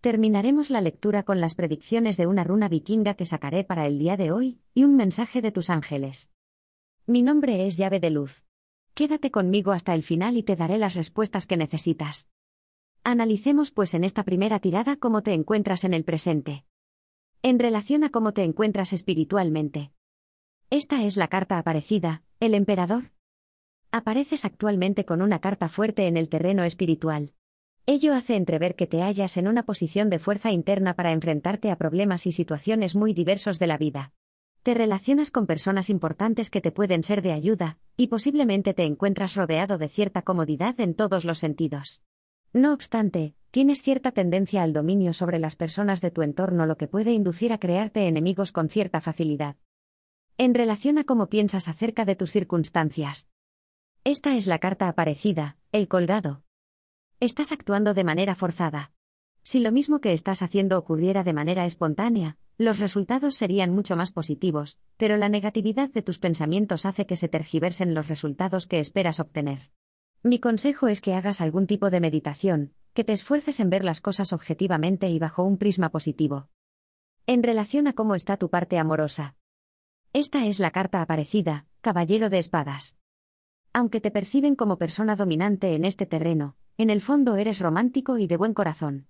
Terminaremos la lectura con las predicciones de una runa vikinga que sacaré para el día de hoy, y un mensaje de tus ángeles. Mi nombre es llave de luz. Quédate conmigo hasta el final y te daré las respuestas que necesitas. Analicemos pues en esta primera tirada cómo te encuentras en el presente. En relación a cómo te encuentras espiritualmente. Esta es la carta aparecida, el emperador. Apareces actualmente con una carta fuerte en el terreno espiritual. Ello hace entrever que te hallas en una posición de fuerza interna para enfrentarte a problemas y situaciones muy diversos de la vida. Te relacionas con personas importantes que te pueden ser de ayuda, y posiblemente te encuentras rodeado de cierta comodidad en todos los sentidos. No obstante, tienes cierta tendencia al dominio sobre las personas de tu entorno, lo que puede inducir a crearte enemigos con cierta facilidad. En relación a cómo piensas acerca de tus circunstancias. Esta es la carta aparecida, el colgado. Estás actuando de manera forzada. Si lo mismo que estás haciendo ocurriera de manera espontánea, los resultados serían mucho más positivos, pero la negatividad de tus pensamientos hace que se tergiversen los resultados que esperas obtener. Mi consejo es que hagas algún tipo de meditación, que te esfuerces en ver las cosas objetivamente y bajo un prisma positivo. En relación a cómo está tu parte amorosa. Esta es la carta aparecida, Caballero de Espadas. Aunque te perciben como persona dominante en este terreno, en el fondo eres romántico y de buen corazón.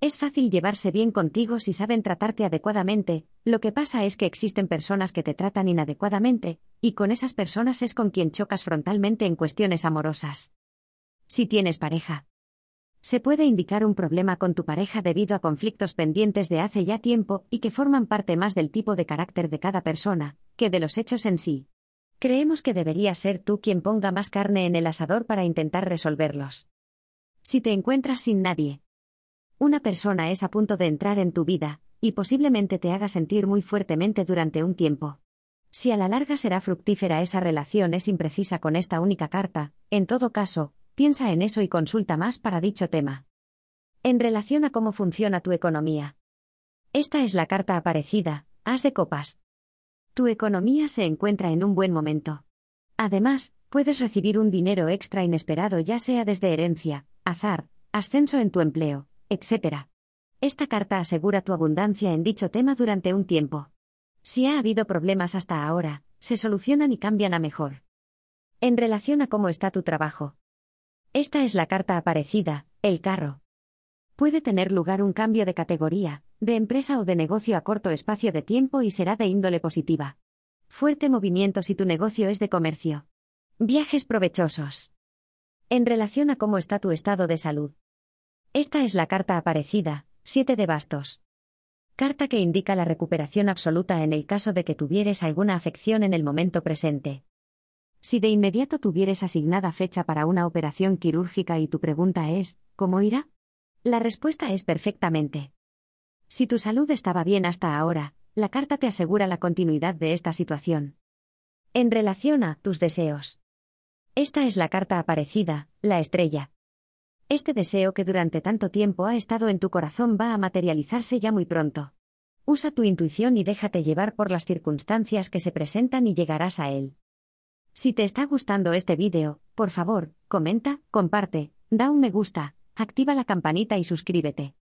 Es fácil llevarse bien contigo si saben tratarte adecuadamente, lo que pasa es que existen personas que te tratan inadecuadamente, y con esas personas es con quien chocas frontalmente en cuestiones amorosas. Si tienes pareja. Se puede indicar un problema con tu pareja debido a conflictos pendientes de hace ya tiempo y que forman parte más del tipo de carácter de cada persona, que de los hechos en sí. Creemos que debería ser tú quien ponga más carne en el asador para intentar resolverlos si te encuentras sin nadie. Una persona es a punto de entrar en tu vida, y posiblemente te haga sentir muy fuertemente durante un tiempo. Si a la larga será fructífera esa relación es imprecisa con esta única carta, en todo caso, piensa en eso y consulta más para dicho tema. En relación a cómo funciona tu economía. Esta es la carta aparecida, haz de Copas. Tu economía se encuentra en un buen momento. Además, puedes recibir un dinero extra inesperado ya sea desde herencia, azar, ascenso en tu empleo, etc. Esta carta asegura tu abundancia en dicho tema durante un tiempo. Si ha habido problemas hasta ahora, se solucionan y cambian a mejor. En relación a cómo está tu trabajo. Esta es la carta aparecida, el carro. Puede tener lugar un cambio de categoría, de empresa o de negocio a corto espacio de tiempo y será de índole positiva. Fuerte movimiento si tu negocio es de comercio. Viajes provechosos en relación a cómo está tu estado de salud. Esta es la carta aparecida, 7 de bastos. Carta que indica la recuperación absoluta en el caso de que tuvieres alguna afección en el momento presente. Si de inmediato tuvieres asignada fecha para una operación quirúrgica y tu pregunta es, ¿cómo irá? La respuesta es perfectamente. Si tu salud estaba bien hasta ahora, la carta te asegura la continuidad de esta situación. En relación a tus deseos. Esta es la carta aparecida, la estrella. Este deseo que durante tanto tiempo ha estado en tu corazón va a materializarse ya muy pronto. Usa tu intuición y déjate llevar por las circunstancias que se presentan y llegarás a él. Si te está gustando este vídeo, por favor, comenta, comparte, da un me gusta, activa la campanita y suscríbete.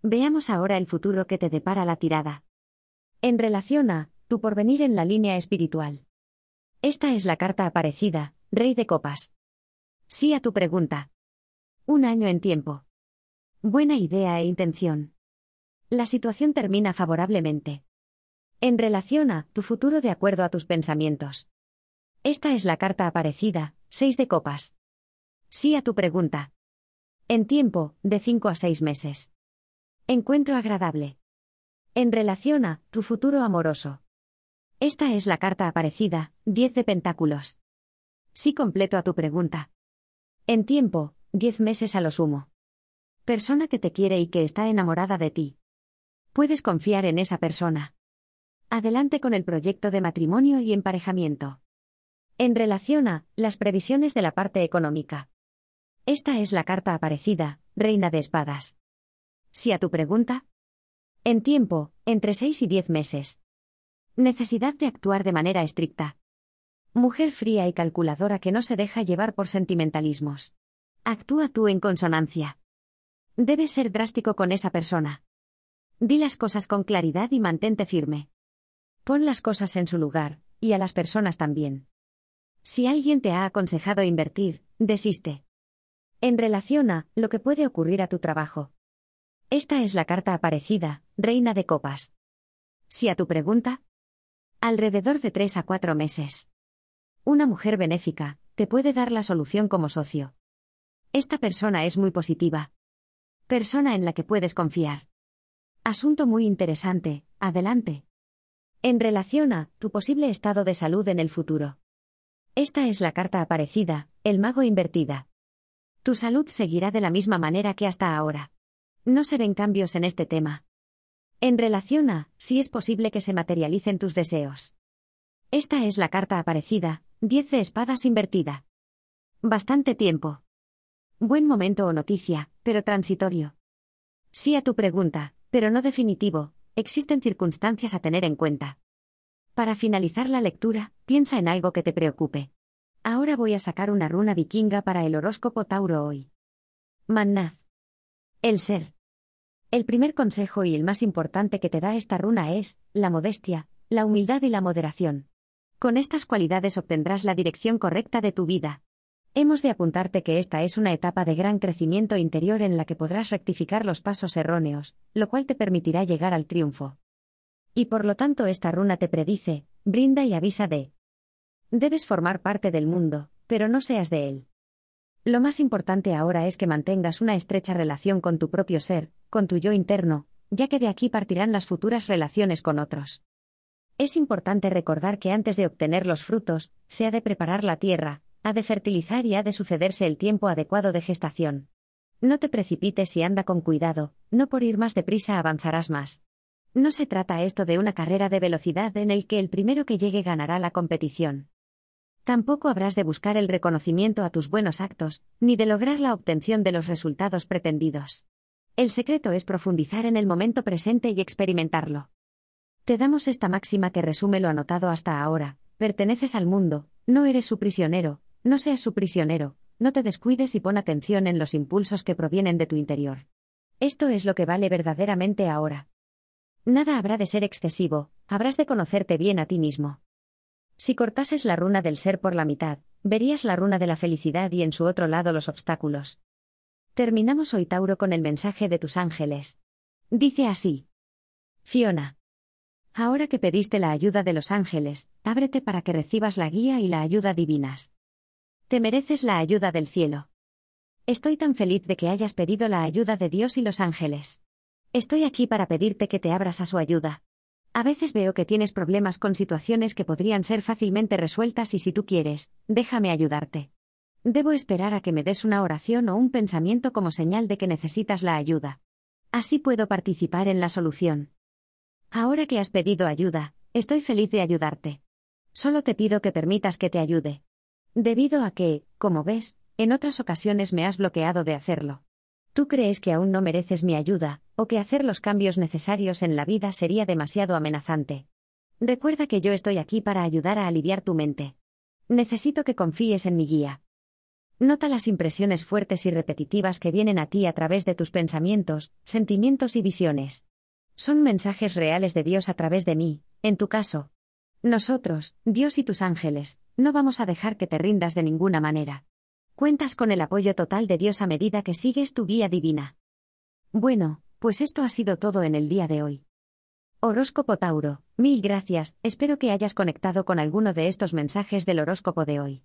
Veamos ahora el futuro que te depara la tirada. En relación a, tu porvenir en la línea espiritual. Esta es la carta aparecida, Rey de copas. Sí a tu pregunta. Un año en tiempo. Buena idea e intención. La situación termina favorablemente. En relación a tu futuro de acuerdo a tus pensamientos. Esta es la carta aparecida, seis de copas. Sí a tu pregunta. En tiempo, de cinco a seis meses. Encuentro agradable. En relación a tu futuro amoroso. Esta es la carta aparecida, 10 de pentáculos. Sí completo a tu pregunta. En tiempo, 10 meses a lo sumo. Persona que te quiere y que está enamorada de ti. Puedes confiar en esa persona. Adelante con el proyecto de matrimonio y emparejamiento. En relación a las previsiones de la parte económica. Esta es la carta aparecida, Reina de Espadas. Si a tu pregunta. En tiempo, entre 6 y 10 meses. Necesidad de actuar de manera estricta. Mujer fría y calculadora que no se deja llevar por sentimentalismos. Actúa tú en consonancia. Debes ser drástico con esa persona. Di las cosas con claridad y mantente firme. Pon las cosas en su lugar, y a las personas también. Si alguien te ha aconsejado invertir, desiste. En relación a lo que puede ocurrir a tu trabajo. Esta es la carta aparecida, Reina de Copas. Si a tu pregunta. Alrededor de tres a cuatro meses. Una mujer benéfica, te puede dar la solución como socio. Esta persona es muy positiva. Persona en la que puedes confiar. Asunto muy interesante, adelante. En relación a tu posible estado de salud en el futuro. Esta es la carta aparecida, el mago invertida. Tu salud seguirá de la misma manera que hasta ahora. No se ven cambios en este tema. En relación a si es posible que se materialicen tus deseos. Esta es la carta aparecida, 10 de espadas invertida. Bastante tiempo. Buen momento o noticia, pero transitorio. Sí a tu pregunta, pero no definitivo, existen circunstancias a tener en cuenta. Para finalizar la lectura, piensa en algo que te preocupe. Ahora voy a sacar una runa vikinga para el horóscopo Tauro hoy. Mannaz. El ser. El primer consejo y el más importante que te da esta runa es, la modestia, la humildad y la moderación. Con estas cualidades obtendrás la dirección correcta de tu vida. Hemos de apuntarte que esta es una etapa de gran crecimiento interior en la que podrás rectificar los pasos erróneos, lo cual te permitirá llegar al triunfo. Y por lo tanto esta runa te predice, brinda y avisa de. Debes formar parte del mundo, pero no seas de él. Lo más importante ahora es que mantengas una estrecha relación con tu propio ser, con tu yo interno, ya que de aquí partirán las futuras relaciones con otros. Es importante recordar que antes de obtener los frutos, se ha de preparar la tierra, ha de fertilizar y ha de sucederse el tiempo adecuado de gestación. No te precipites y anda con cuidado, no por ir más deprisa avanzarás más. No se trata esto de una carrera de velocidad en el que el primero que llegue ganará la competición. Tampoco habrás de buscar el reconocimiento a tus buenos actos, ni de lograr la obtención de los resultados pretendidos. El secreto es profundizar en el momento presente y experimentarlo. Te damos esta máxima que resume lo anotado hasta ahora, perteneces al mundo, no eres su prisionero, no seas su prisionero, no te descuides y pon atención en los impulsos que provienen de tu interior. Esto es lo que vale verdaderamente ahora. Nada habrá de ser excesivo, habrás de conocerte bien a ti mismo. Si cortases la runa del ser por la mitad, verías la runa de la felicidad y en su otro lado los obstáculos. Terminamos hoy Tauro con el mensaje de tus ángeles. Dice así. Fiona. Ahora que pediste la ayuda de los ángeles, ábrete para que recibas la guía y la ayuda divinas. Te mereces la ayuda del cielo. Estoy tan feliz de que hayas pedido la ayuda de Dios y los ángeles. Estoy aquí para pedirte que te abras a su ayuda. A veces veo que tienes problemas con situaciones que podrían ser fácilmente resueltas y si tú quieres, déjame ayudarte. Debo esperar a que me des una oración o un pensamiento como señal de que necesitas la ayuda. Así puedo participar en la solución. Ahora que has pedido ayuda, estoy feliz de ayudarte. Solo te pido que permitas que te ayude. Debido a que, como ves, en otras ocasiones me has bloqueado de hacerlo. Tú crees que aún no mereces mi ayuda, o que hacer los cambios necesarios en la vida sería demasiado amenazante. Recuerda que yo estoy aquí para ayudar a aliviar tu mente. Necesito que confíes en mi guía. Nota las impresiones fuertes y repetitivas que vienen a ti a través de tus pensamientos, sentimientos y visiones son mensajes reales de Dios a través de mí, en tu caso. Nosotros, Dios y tus ángeles, no vamos a dejar que te rindas de ninguna manera. Cuentas con el apoyo total de Dios a medida que sigues tu guía divina. Bueno, pues esto ha sido todo en el día de hoy. Horóscopo Tauro, mil gracias, espero que hayas conectado con alguno de estos mensajes del horóscopo de hoy.